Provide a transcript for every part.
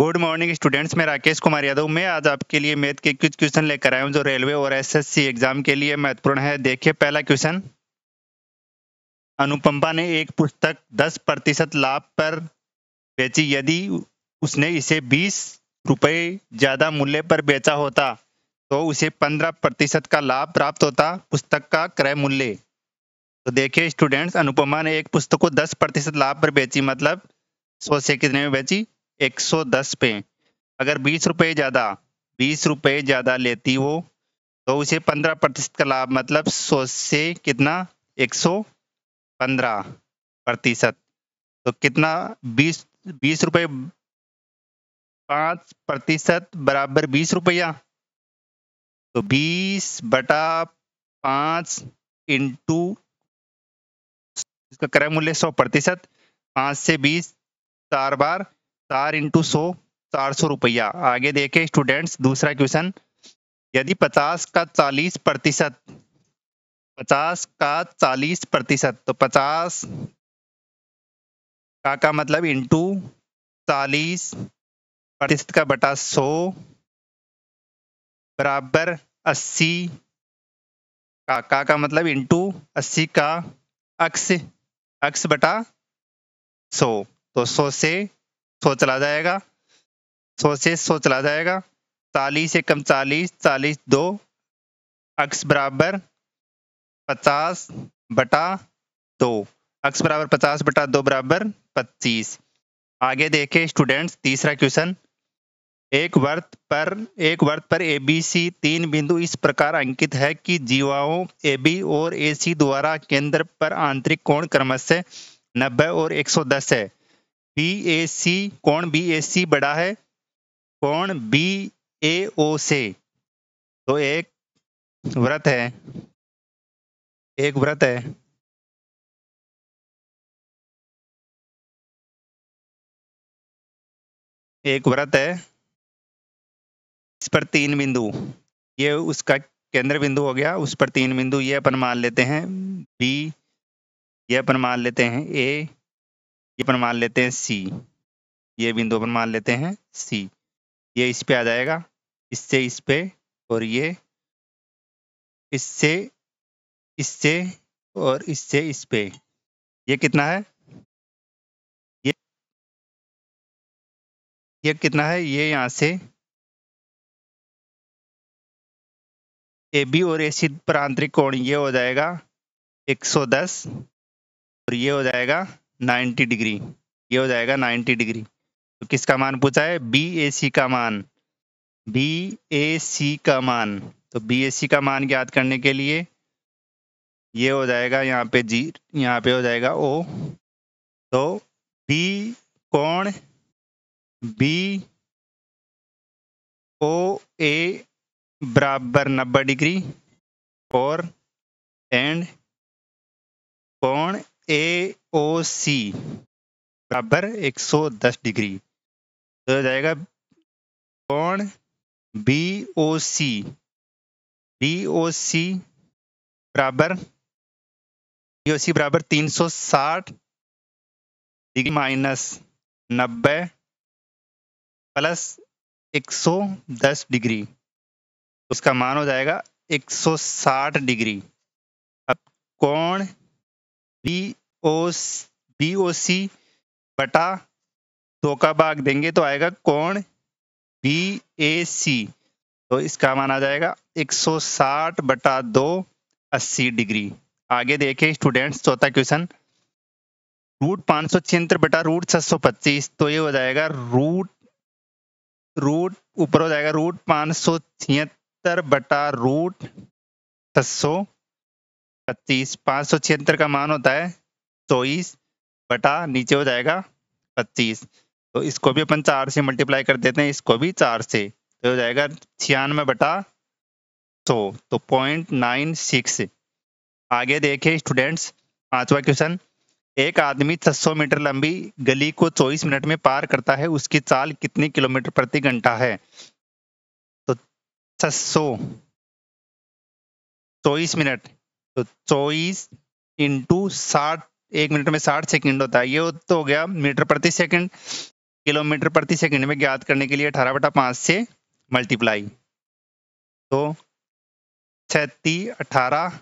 good morning students मैं राकेश कुमार यादव मैं आज आपके लिए मैथ के कुछ क्वेश्चन लेकर आया हूँ जो रेलवे और एसएससी एग्जाम के लिए महत्वपूर्ण है देखिए पहला क्वेश्चन अनुपम्पा ने एक पुस्तक 10 प्रतिशत लाभ पर बेची यदि उसने इसे 20 रुपए ज्यादा मूल्य पर बेचा होता तो उसे 15 प्रतिशत का लाभ प्राप्त होता पुस्तक का क्रय मूल्य तो देखिए स्टूडेंट्स अनुपमा ने एक पुस्तक को 10 प्रतिशत लाभ पर बेची मतलब सौ से कितने में बेची 110 पे अगर बीस रुपये ज़्यादा बीस रुपये ज़्यादा लेती हो तो उसे पंद्रह प्रतिशत का लाभ मतलब सौ से कितना एक सौ पंद्रह प्रतिशत तो कितना बीस बीस रुपये पाँच प्रतिशत बराबर बीस रुपया तो बीस बटा पाँच इंटू इसका क्रय मूल्य सौ प्रतिशत पाँच से बीस चार बार चार इंटू सौ चार सौ रुपया आगे देखे स्टूडेंट्स दूसरा क्वेश्चन यदि पचास का चालीस प्रतिशत पचास का चालीस प्रतिशत तो पचास का का मतलब इंटू चालीस प्रतिशत का बटा सौ बराबर अस्सी का का का मतलब इंटू अस्सी का अक्स अक्स बटा सौ तो सौ से सौ चला जाएगा सौ से सौ चला जाएगा चालीस एकम चालीस चालीस दो अक्स बराबर पचास बटा दो अक्स बराबर पचास बटा दो बराबर पच्चीस आगे देखे स्टूडेंट्स तीसरा क्वेश्चन एक वर्त पर एक वर्त पर ए बी सी तीन बिंदु इस प्रकार अंकित है कि जीवाओं ए बी और ए सी द्वारा केंद्र पर आंतरिक कोण क्रमशः 90 और 110 है बी ए सी कौन बी ए सी बड़ा है कौन बी ए ओ से तो एक व्रत है एक व्रत है एक व्रत है इस पर तीन बिंदु ये उसका केंद्र बिंदु हो गया उस पर तीन बिंदु ये अपन मान लेते हैं बी ये अपन मान लेते हैं ए ये पर मान लेते हैं सी ये बिंदु पर मान लेते हैं सी ये इस पे आ जाएगा इससे इस पे और ये इससे इससे और इससे इस पे ये कितना है ये ये कितना है ये यहाँ से ए बी और ए सी पर आंतरिक कोण ये हो जाएगा 110 और ये हो जाएगा 90 डिग्री ये हो जाएगा 90 डिग्री तो किसका मान पूछा है बी ए सी का मान बी ए सी का मान तो बी ए सी का मान ज्ञात करने के लिए ये हो जाएगा यहाँ पे जी यहाँ पे हो जाएगा ओ तो बी कौन बी ओ ए बराबर नब्बे डिग्री और एंड कौन ए ओ सी बराबर 110 डिग्री तो जाएगा कोण B O C B O सी बराबर बी ओ सी बराबर 360 डिग्री माइनस 90 प्लस 110 डिग्री उसका मान हो जाएगा 160 डिग्री अब कोण बी ओ बी ओ सी बटा दो का भाग देंगे तो आएगा कोण बी ए सी तो इसका माना जाएगा 160 बटा दो अस्सी डिग्री आगे देखें स्टूडेंट्स चौथा क्वेश्चन रूट पाँच सौ छिहत्तर बटा रूट छः सौ पच्चीस तो ये हो जाएगा रूट रूट ऊपर हो जाएगा रूट पाँच सौ छिहत्तर बटा रूट छः सौ बत्तीस पाँच सौ छिहत्तर का मान होता है चौबीस बटा नीचे हो जाएगा बत्तीस तो इसको भी अपन चार से मल्टीप्लाई कर देते हैं इसको भी चार से तो हो जाएगा छियानवे बटा सौ तो पॉइंट नाइन सिक्स आगे देखे स्टूडेंट्स पांचवा क्वेश्चन एक आदमी सौ मीटर लंबी गली को चौबीस मिनट में पार करता है उसकी चाल कितनी किलोमीटर प्रति घंटा है तो 600 चौबीस मिनट तो चौबीस इंटू साठ एक मिनट में साठ सेकंड होता है ये तो हो गया मीटर प्रति सेकंड किलोमीटर प्रति सेकंड में ज्ञात करने के लिए अठारह बटा पाँच से मल्टीप्लाई तो छत्ती अठारह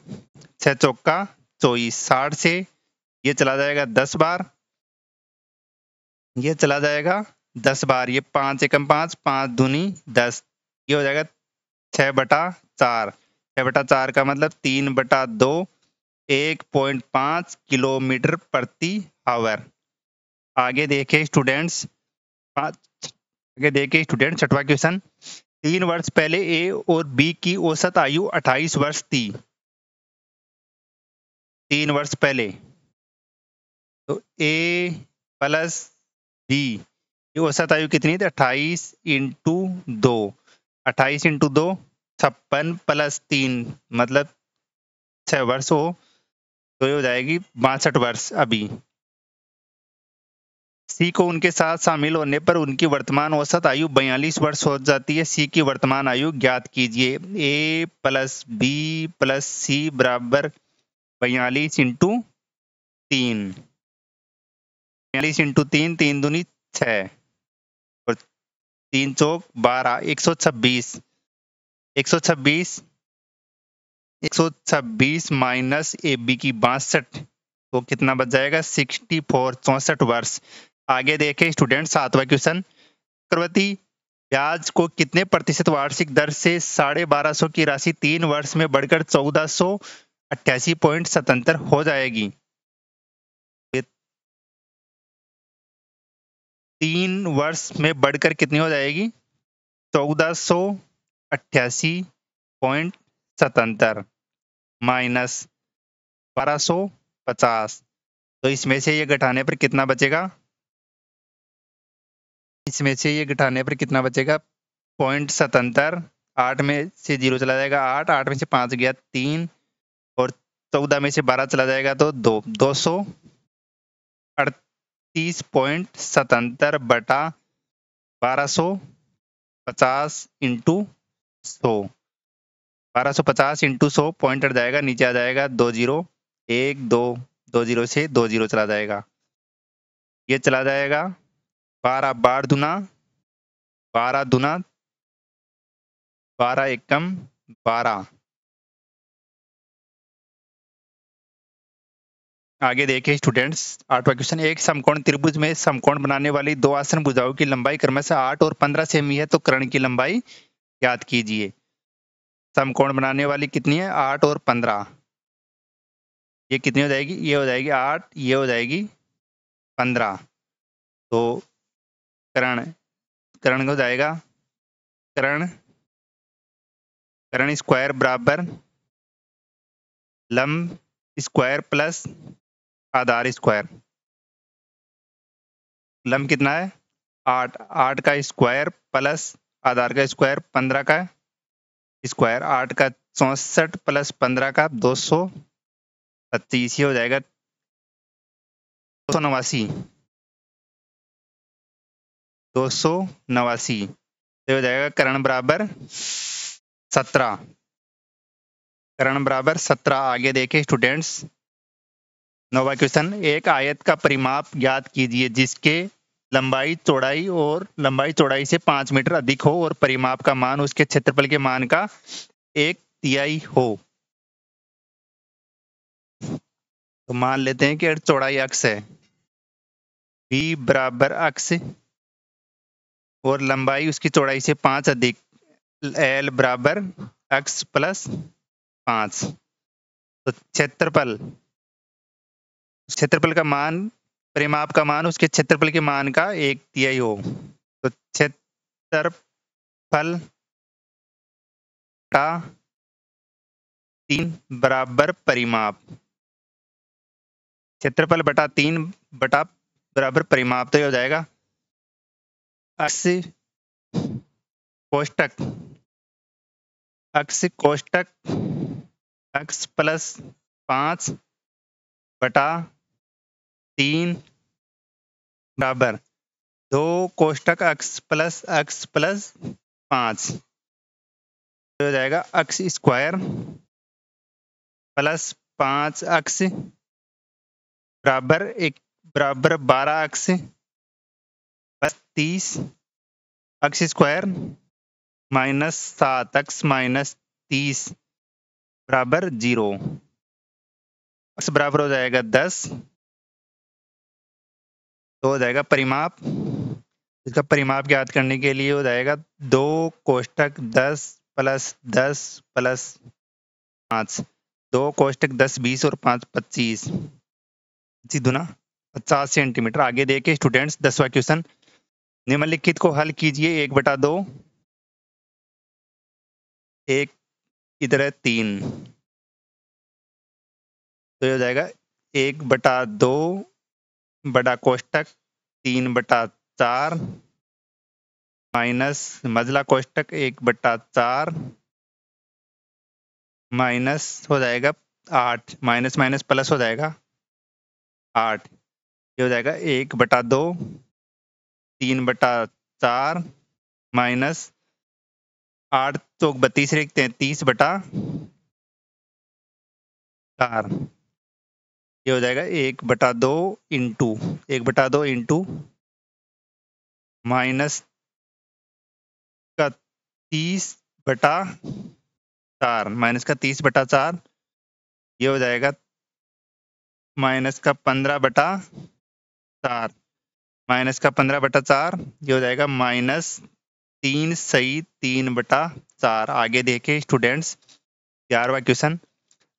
छ चौका चौबीस साठ से ये चला जाएगा दस बार ये चला जाएगा दस बार ये पाँच एकम पाँच पाँच दूनी दस ये हो जाएगा छ बटा चार छः बटा चार का मतलब तीन बटा दो एक पॉइंट पाँच किलोमीटर प्रति आवर आगे देखे स्टूडेंट्स आगे देखे स्टूडेंट छठवा क्वेश्चन तीन वर्ष पहले ए और बी की औसत आयु 28 वर्ष थी तीन वर्ष पहले तो ए प्लस बी औसत आयु कितनी थी 28 इंटू दो अट्ठाईस इंटू दो छप्पन प्लस तीन मतलब छ वर्ष हो तो ये हो जाएगी बासठ वर्ष अभी सी को उनके साथ शामिल होने पर उनकी वर्तमान औसत आयु बयालीस वर्ष हो जाती है सी की वर्तमान आयु ज्ञात कीजिए A plus B plus C बराबर बयालीस इंटू तीन बयालीस इंटू तीन तीन दूनी छ तीन चौक बारह एक सौ छब्बीस एक सौ छब्बीस एक सौ छब्बीस माइनस ए बी की बासठ तो कितना बच जाएगा सिक्सटी फोर चौसठ वर्ष आगे देखें स्टूडेंट सातवा क्वेश्चन चक्रवर्ती ब्याज को कितने प्रतिशत वार्षिक दर से साढ़े बारह सौ की राशि तीन वर्ष में बढ़कर चौदह सौ अट्ठासी पॉइंट सतहत्तर हो जाएगी तीन वर्ष में बढ़कर कितनी हो जाएगी चौदह सौ अट्ठासी पॉइंट सतहत्तर माइनस बारह सौ पचास तो इसमें से ये घटाने पर कितना बचेगा इसमें से ये घटाने पर कितना बचेगा पॉइंट सतहत्तर आठ में से जीरो चला जाएगा आठ आठ में से पाँच गया तीन और चौदह में से बारह चला जाएगा तो दो दो सौ अड़तीस पॉइंट सतहत्तर बटा बारह सौ पचास इंटू सौ बारह सौ पचास इंटू सौ पॉइंटर जाएगा नीचे आ जाएगा दो जीरो एक दो दो जीरो से दो जीरो चला जाएगा ये चला जाएगा बारह बार दुना बारह दुना बारह एकम बारह आगे देखें स्टूडेंट्स आठवां क्वेश्चन एक समकोण त्रिभुज में समकोण बनाने वाली दो आसन भुजाओं की लंबाई क्रमशः आठ और पंद्रह सेमी है तो कर्ण की लंबाई याद कीजिए समकोण बनाने वाली कितनी है आठ और पंद्रह ये कितनी हो जाएगी ये हो जाएगी आठ ये हो जाएगी पंद्रह तो करण करण हो जाएगा करण करण स्क्वायर बराबर लंब स्क्वायर प्लस आधार स्क्वायर लंब कितना है आठ आठ का स्क्वायर प्लस आधार का स्क्वायर पंद्रह का स्क्वायर आठ का चौसठ प्लस पंद्रह का दो सौ छत्तीस ये हो जाएगा दो सौ नवासी दो सौ नवासी हो जाएगा करण बराबर सत्रह करण बराबर सत्रह आगे देखे स्टूडेंट्स नोवा क्वेश्चन एक आयत का परिमाप ज्ञात कीजिए जिसके लंबाई चौड़ाई और लंबाई चौड़ाई से पांच मीटर अधिक हो और परिमाप का मान उसके क्षेत्रफल के मान का एक तिहाई हो तो मान लेते हैं कि चौड़ाई अक्ष है बी बराबर अक्ष और लंबाई उसकी चौड़ाई से पांच अधिक एल बराबर एक्स प्लस पांच तो क्षेत्रफल क्षेत्रफल का मान परिमाप का मान उसके क्षेत्रफल के मान का एक तिहाई हो तो क्षेत्रफल का तीन बराबर परिमाप क्षेत्रफल बटा तीन बटा बराबर परिमाप तो ये हो जाएगा अस्सी कोष्टक अक्स कोष्टक अक्स प्लस पाँच बटा तीन बराबर दो कोष्टक अक्स प्लस अक्स प्लस पाँच हो जाएगा अक्स स्क्वायर प्लस पाँच अक्स बराबर एक बराबर बारह अक्स प्लस तीस अक्स स्क्वायर माइनस सात अक्स माइनस तीस बराबर जीरो बराबर हो जाएगा दस तो हो जाएगा परिमाप इसका परिमाप ज्ञात करने के लिए हो जाएगा दो कोष्टक दस प्लस दस प्लस पाँच दो कोष्टक दस बीस और पाँच पच्चीस पच्चीस दुना पचास सेंटीमीटर आगे देखे स्टूडेंट्स दसवा क्वेश्चन निम्नलिखित को हल कीजिए एक बटा दो एक इधर है तीन तो ये हो जाएगा एक बटा दो बड़ा कोष्टक तीन बटा चार माइनस मजला कोष्टक एक बटा चार माइनस हो जाएगा आठ माइनस माइनस प्लस हो जाएगा आठ ये हो जाएगा एक बटा दो तीन बटा चार माइनस आठ तो बत्तीस लिखते हैं तीस बटा चार ये हो जाएगा एक बटा दो इंटू एक बटा दो इंटू माइनस का तीस बटा चार माइनस का तीस बटा चार ये हो जाएगा माइनस का पंद्रह बटा चार माइनस का पंद्रह बटा चार ये हो जाएगा माइनस तीन सही तीन बटा चार आगे देखे स्टूडेंट्स ग्यारहवा क्वेश्चन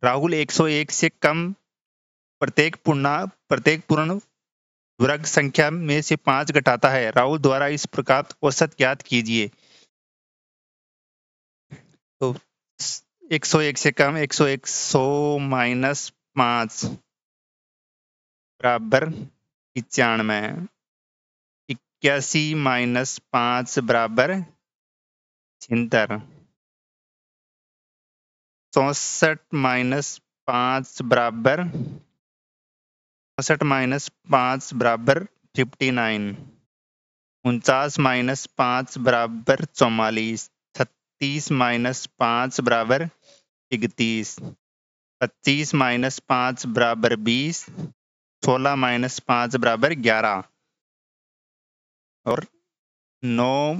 राहुल 101 से कम प्रत्येक पूर्णा प्रत्येक पूर्ण वर्ग संख्या में से पांच घटाता है राहुल द्वारा इस प्रकार औसत ज्ञात कीजिए तो 101 से कम 101 सौ माइनस पांच बराबर पचानवे इक्यासी माइनस पांच बराबर छिहत्तर चौसठ माइनस पांच बराबर चौसठ माइनस पाँच बराबर फिफ्टी नाइन उनचास माइनस पाँच बराबर चौवालीस छत्तीस माइनस पाँच बराबर इकतीस पच्चीस माइनस पाँच बराबर बीस सोलह माइनस पाँच बराबर ग्यारह और नौ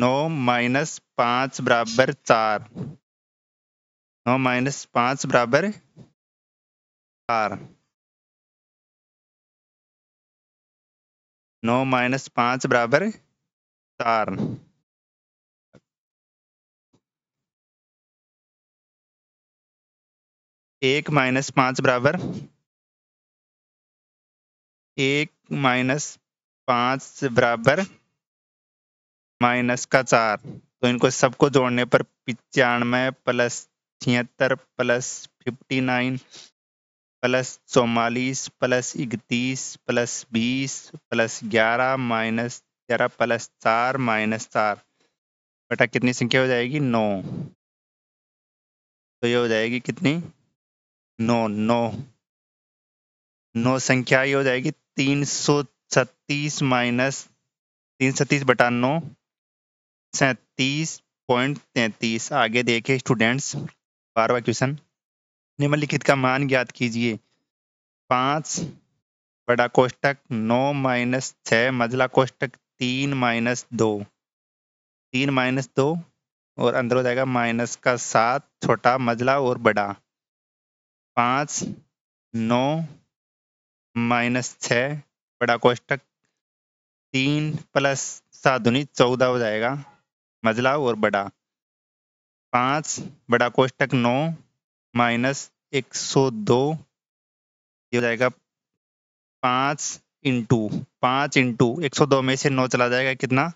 नौ माइनस पाँच बराबर चार नौ माइनस पाँच बराबर चार नौ माइनस पांच बराबर चार एक माइनस पांच बराबर एक माइनस पांच बराबर माइनस का चार तो इनको सबको जोड़ने पर पिचानवे प्लस छिहत्तर प्लस फिफ्टी नाइन प्लस चौवालीस प्लस इकतीस प्लस बीस प्लस ग्यारह माइनस ग्यारह प्लस चार माइनस चार बेटा कितनी संख्या हो जाएगी नौ तो ये हो जाएगी कितनी नौ नौ नौ संख्या ये हो जाएगी तीन सौ छत्तीस माइनस तीन सौ छत्तीस बटा नौ सैंतीस पॉइंट तैतीस आगे देखे स्टूडेंट्स बारवा क्वेश्चन निम्नलिखित का मान ज्ञात कीजिए पाँच बड़ा कोष्टक नौ माइनस छ मझला कोष्टक तीन माइनस दो तीन माइनस दो और अंदर हो जाएगा माइनस का सात छोटा मझला और बड़ा पाँच नौ माइनस छ बड़ा कोष्टक तीन प्लस सात दुनी चौदह हो जाएगा मझला और बड़ा पाँच बड़ा कोष्टक नौ माइनस एक सौ दो ये हो जाएगा पाँच इंटू पाँच इंटू एक सौ दो में से नौ चला जाएगा कितना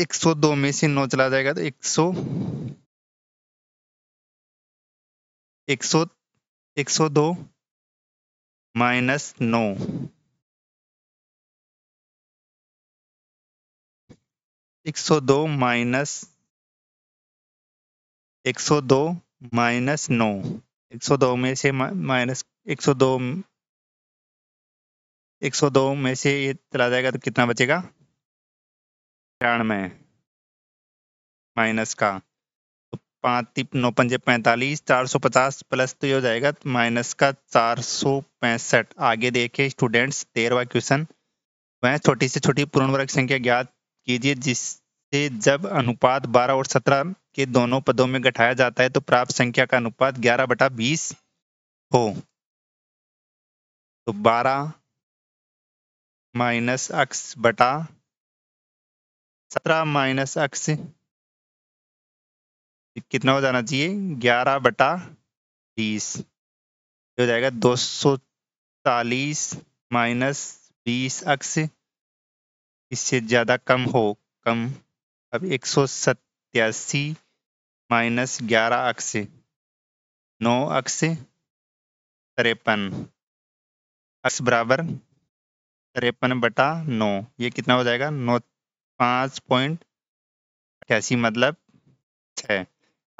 एक सौ दो में से नौ चला जाएगा तो एक सौ एक सौ एक सौ दो माइनस नौ एक सौ दो माइनस 102 माइनस नौ एक में से माइनस एक सौ दो एक सौ दो में से ये चला जाएगा तो कितना बचेगा तिरानवे माइनस का तो पाँच नौ पंजे पैंतालीस चार सौ पचास प्लस तो ये हो जाएगा तो माइनस का चार सौ पैंसठ आगे देखिए स्टूडेंट्स तेरहवा क्वेश्चन वह छोटी से छोटी पूर्ण वर्ग संख्या ज्ञात कीजिए जिससे जब अनुपात बारह और सत्रह के दोनों पदों में घटाया जाता है तो प्राप्त संख्या का अनुपात ग्यारह बटा बीस हो तो बारह माइनस अक्स बटा सत्रह माइनस अक्स कितना हो जाना चाहिए ग्यारह बटा बीस हो जाएगा दो सौ चालीस माइनस बीस अक्स इससे ज़्यादा कम हो कम अब एक सौ सत्तासी माइनस ग्यारह अक्स नौ अक्स तिरपन अक्स बराबर तिरपन बटा नौ ये कितना हो जाएगा नौ पाँच पॉइंट अठासी मतलब छः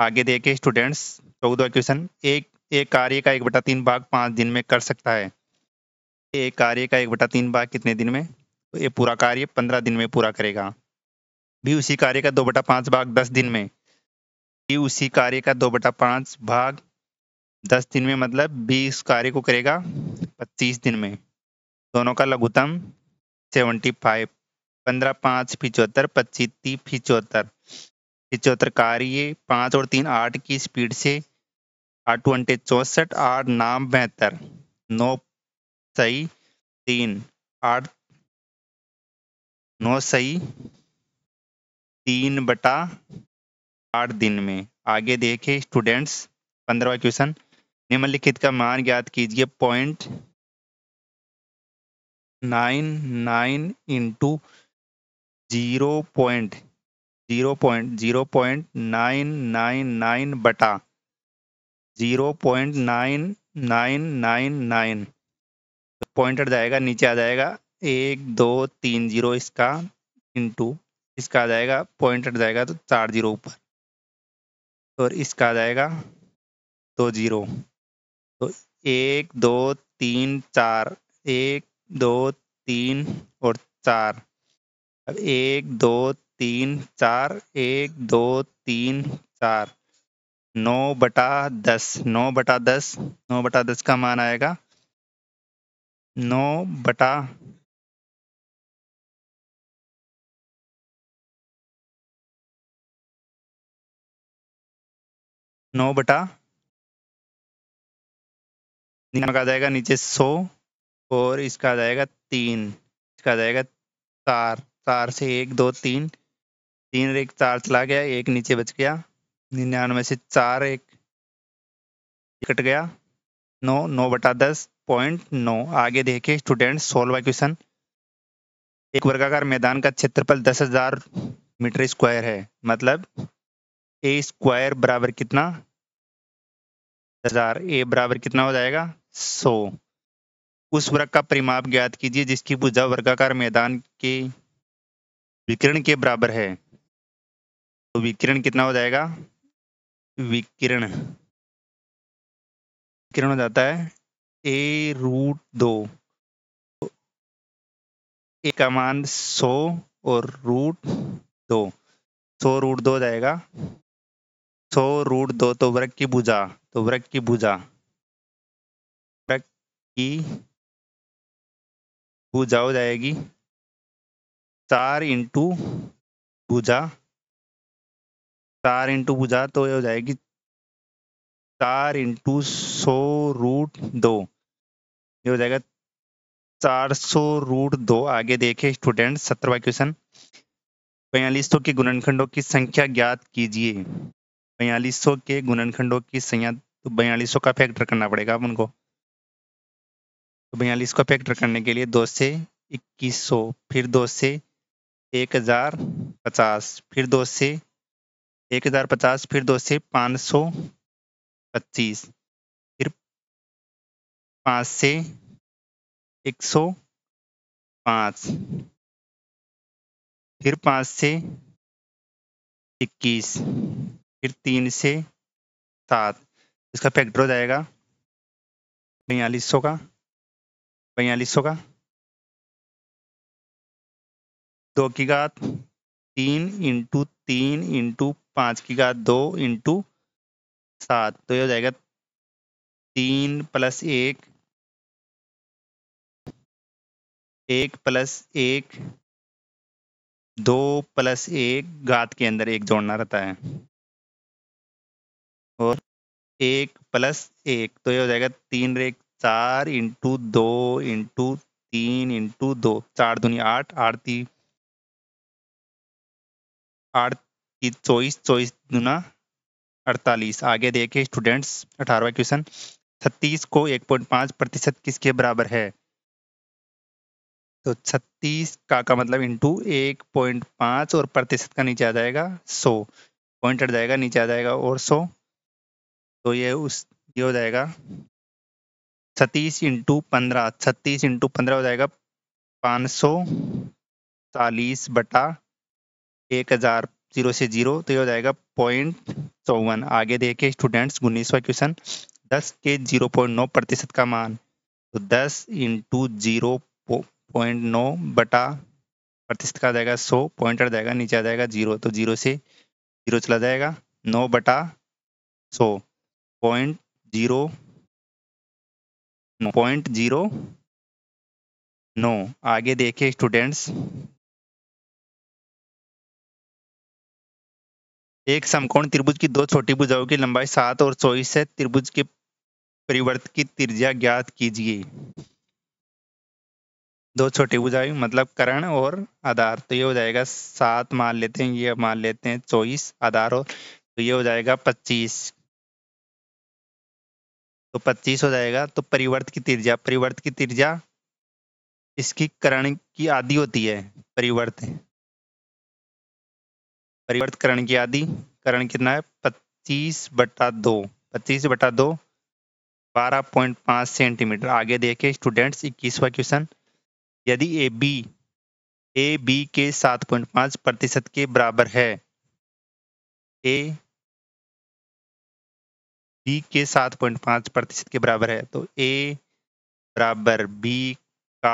आगे देखे स्टूडेंट्स चौदह क्वेश्चन एक एक कार्य का एक बटा तीन भाग पाँच दिन में कर सकता है एक कार्य का एक बटा तीन भाग कितने दिन में तो ये पूरा कार्य पंद्रह दिन में पूरा करेगा भी उसी कार्य का दो बटा पाँच भाग दस दिन में उसी कार्य का दो बटा पाँच भाग दस दिन में मतलब बी उस कार्य को करेगा पच्चीस दिन में दोनों का लघुतम सेवेंटी फाइव पंद्रह पाँच पिचहत्तर पच्चीस तीस पिचहत्तर पिचहत्तर कार्य पाँच और तीन आठ की स्पीड से आठ अंटे चौंसठ आठ नाम बेहतर नौ सही तीन आठ नौ सही तीन बटा आठ दिन में आगे देखे स्टूडेंट्स पंद्रवा क्वेश्चन निम्नलिखित का मान ज्ञात कीजिए point nine nine into zero point zero point zero point nine nine nine बटा zero point nine nine nine nine pointer जाएगा नीचे आ जाएगा एक दो तीन जीरो इसका इंटू इसका आ जाएगा पॉइंटर जाएगा तो चार जीरो ऊपर और इसका आ जाएगा दो जीरो तो एक दो तीन चार एक दो तीन और चार अब एक दो तीन चार एक दो तीन चार नौ बटा दस नौ बटा दस नौ बटा दस का मान आएगा नौ बटा नौ बटा निन्यानवे का आ जाएगा नीचे सौ और इसका आ जाएगा तीन इसका आ जाएगा चार चार से एक दो तीन तीन एक चार चला गया एक नीचे बच गया निन्यानवे से चार एक कट गया नौ नौ बटा दस पॉइंट नौ आगे देखे स्टूडेंट सोल्व क्वेश्चन एक वर्गाकार मैदान का क्षेत्रफल दस हजार मीटर स्क्वायर है मतलब ए स्क्वायर बराबर कितना हजार ए बराबर कितना हो जाएगा सौ उस वर्ग का परिमाप ज्ञात कीजिए जिसकी भुजा वर्गाकार मैदान के विकिरण के बराबर है तो विकिरण कितना हो जाएगा विकिरण विकिरण हो जाता है ए रूट दो ए का मान सो और रूट दो सो रूट दो जाएगा सो रूट दो तो वृक की भुजा तो वृक की भुजा वृक की भुजा हो जाएगी चार इंटू भुजा चार इंटू भुजा तो ये हो जाएगी चार इंटू सौ रूट दो ये हो जाएगा चार सौ रूट दो आगे देखे स्टूडेंट सत्रहवा क्वेश्चन बयालीस तो के गुणनखंडों की संख्या ज्ञात कीजिए बयालीस के गुणनखंडों की संख्या तो बयालीस का फैक्टर करना पड़ेगा उनको तो बयालीस को फैक्टर करने के लिए दो से इक्कीस सौ फिर दो से एक हजार पचास फिर दो से एक हजार पचास फिर दो से पाँच सौ पच्चीस फिर पाँच से एक सौ पाँच फिर पाँच से इक्कीस फिर तीन से सात इसका फैक्टर हो जाएगा बयालीस सौ का बयालीस सौ का दो की घात तीन इंटू तीन इंटू पाँच की घात दो इंटू सात तो ये हो जाएगा तीन प्लस एक एक प्लस एक दो प्लस एक घात के अंदर एक जोड़ना रहता है और एक प्लस एक तो ये हो जाएगा तीन रेक चार इंटू दो इंटू तीन इंटू दो चार दुनिया आठ आठ ती आठ की चौबीस चौबीस दुना अड़तालीस आगे देखे स्टूडेंट्स अठारवा क्वेश्चन छत्तीस को एक पॉइंट पाँच प्रतिशत किसके बराबर है तो छत्तीस का का मतलब इंटू एक पॉइंट पाँच और प्रतिशत का नीचे आ जाएगा सौ पॉइंट हट जाएगा नीचे आ जाएगा और सौ तो ये उस ये हो जाएगा छत्तीस इंटू पंद्रह छत्तीस इंटू पंद्रह हो जाएगा पाँच सौ चालीस बटा एक हज़ार जीरो से जीरो तो ये हो जाएगा पॉइंट चौवन आगे देखे स्टूडेंट्स उन्नीसवा क्वेश्चन दस के जीरो पॉइंट नौ प्रतिशत का मान तो दस इंटू जीरो पॉइंट नौ बटा प्रतिशत का जाएगा सौ पॉइंट आ जाएगा नीचे आ जाएगा जीरो तो जीरो से जीरो चला जाएगा नौ बटा सौ पॉइंट जीरो पॉइंट जीरो नो आगे देखे स्टूडेंट्स एक समकोण त्रिभुज की दो छोटी भुजाओं की लंबाई सात और चौबीस है त्रिभुज के परिवर्त की त्रिज्या ज्ञात कीजिए दो छोटी भुजाएं मतलब करण और आधार तो ये हो जाएगा सात मान लेते हैं ये मान लेते हैं चौबीस आधार और तो ये हो जाएगा पच्चीस तो 25 हो जाएगा तो परिवर्त की तिरजा परिवर्त की तिरजा इसकी करण की आदि होती है परिवर्त परिवर्त करण की आदि करण कितना है पच्चीस बटा दो पच्चीस बटा दो बारह पॉइंट पांच सेंटीमीटर आगे देखे स्टूडेंट्स इक्कीसवा क्वेश्चन यदि ए बी ए बी के सात पॉइंट पांच प्रतिशत के बराबर है ए बी के सात पॉइंट पाँच प्रतिशत के बराबर है तो ए बराबर बी का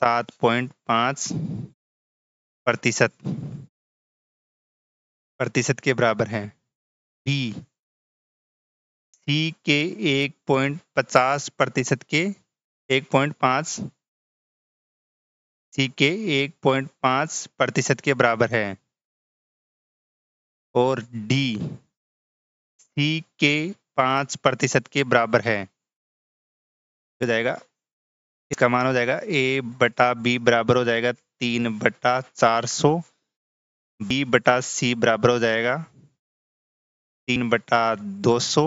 सात पॉइंट पाँच प्रतिशत प्रतिशत के बराबर है बी सी के एक पॉइंट पचास प्रतिशत के एक पॉइंट पाँच सी के एक पॉइंट पाँच प्रतिशत के बराबर है और डी सी के पाँच प्रतिशत के बराबर है हो जाएगा इसका मान हो जाएगा ए बटा बी बराबर हो जाएगा तीन बटा चार सौ बी बटा सी बराबर हो जाएगा तीन बटा दो सौ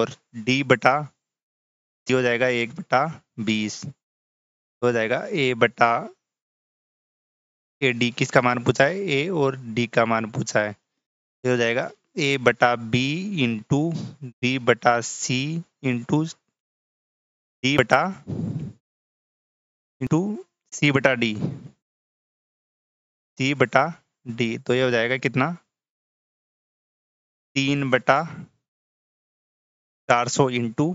और डी बटा सी हो जाएगा एक बटा बीस हो जाएगा ए बटा ए डी किसका मान पूछा है ए और डी का मान पूछा है हो जाएगा ए बटा बी इंटू बी बटा सी इंटू डी बटा इंटू सी बटा डी सी बटा डी तो ये हो जाएगा कितना तीन बटा चार सौ इंटू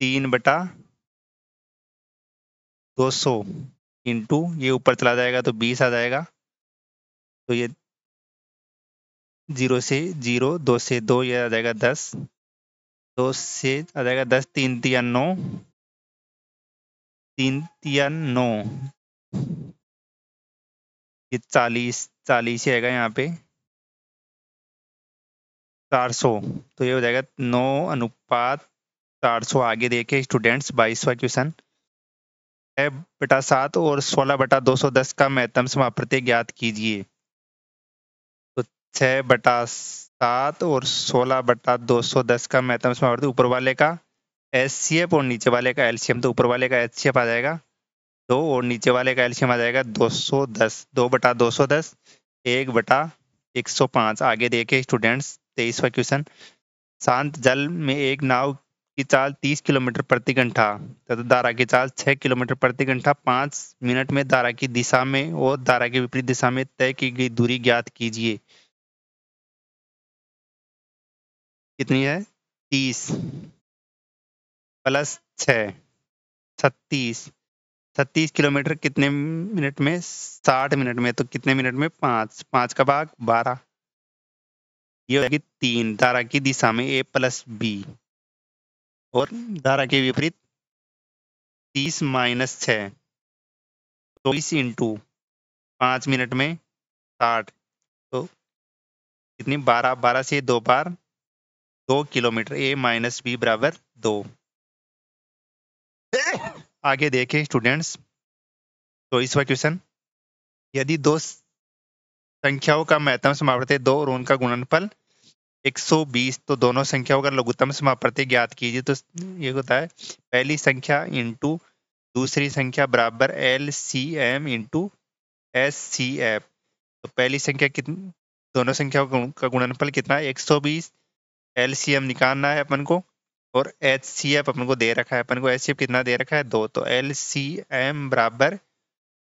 तीन बटा दो सौ इंटू ये ऊपर चला जाएगा तो बीस आ जाएगा तो ये जीरो से जीरो दो से दो ये आ जाएगा दस दो से आ जाएगा दस तीन तिया नौ तीन तिया नौ ये चालीस चालीस ही आएगा यहाँ पे चार सौ तो ये हो जाएगा नौ अनुपात चार सौ आगे देखे स्टूडेंट्स बाईसवा क्वेश्चन छः बटा सात और सोलह बटा दो सौ दस का महत्तम समाप्रत्य ज्ञात कीजिए छः बटा सात और सोलह बटा दो सौ दस का मैथम तो इसमें और तो ऊपर वाले का एच और नीचे वाले का एल्शियम तो ऊपर वाले का एच आ जाएगा दो और नीचे वाले का एल्शियम आ जाएगा दो सौ दस दो बटा दो सौ दस एक बटा एक सौ पाँच आगे देखे स्टूडेंट्स तेईसवा क्वेश्चन शांत जल में एक नाव की चाल तीस किलोमीटर प्रति घंटा तथा धारा की चाल छः किलोमीटर प्रति घंटा पाँच मिनट में धारा की दिशा में और धारा की विपरीत दिशा में तय की गई दूरी ज्ञात कीजिए कितनी है तीस प्लस छ छत्तीस छत्तीस किलोमीटर कितने मिनट में साठ मिनट में तो कितने मिनट में पाँच पाँच का भाग बारह ये होगी तीन धारा की दिशा में ए प्लस बी और धारा के विपरीत तीस माइनस छ चौबीस इंटू पाँच मिनट में साठ तो कितनी बारह बारह से दो बार दो किलोमीटर ए माइनस बी बराबर दो आगे देखें स्टूडेंट्स तो इस वक्त क्वेश्चन यदि दो संख्याओं का महत्तम समावर्त्य दो और उनका गुणनफल 120 तो दोनों संख्याओं का लघुतम समाप्रत्य ज्ञात कीजिए तो ये होता है पहली संख्या इंटू दूसरी संख्या बराबर L C M into S C F तो पहली संख्या कितनी दोनों संख्याओं का गुणनफल कितना 120 एल सी एम निकालना है अपन को और एच सी एफ अपन को दे रखा है अपन को एच सी एफ कितना दे रखा है दो तो एल सी एम बराबर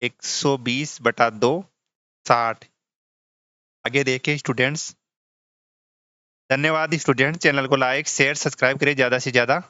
एक सौ बीस बटा दो साठ आगे देखे स्टूडेंट्स धन्यवाद स्टूडेंट चैनल को लाइक शेयर सब्सक्राइब करें ज़्यादा से ज़्यादा